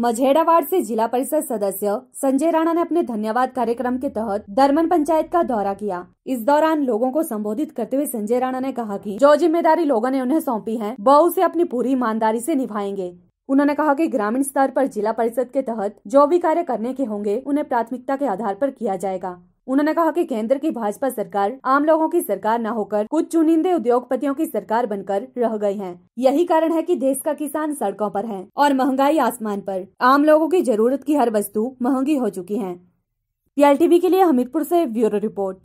मझेड़ावाड़ से जिला परिषद सदस्य संजय राणा ने अपने धन्यवाद कार्यक्रम के तहत दरमन पंचायत का दौरा किया इस दौरान लोगों को संबोधित करते हुए संजय राणा ने कहा कि जो जिम्मेदारी लोगों ने उन्हें सौंपी है वह उसे अपनी पूरी ईमानदारी से निभाएंगे उन्होंने कहा कि ग्रामीण स्तर पर जिला परिषद के तहत जो भी कार्य करने के होंगे उन्हें प्राथमिकता के आधार पर किया जाएगा उन्होंने कहा कि केंद्र की भाजपा सरकार आम लोगों की सरकार न होकर कुछ चुनिंदे उद्योगपतियों की सरकार बनकर रह गई है यही कारण है कि देश का किसान सड़कों पर है और महंगाई आसमान पर आम लोगों की जरूरत की हर वस्तु महंगी हो चुकी है पीएलटीवी के लिए हमीरपुर से ब्यूरो रिपोर्ट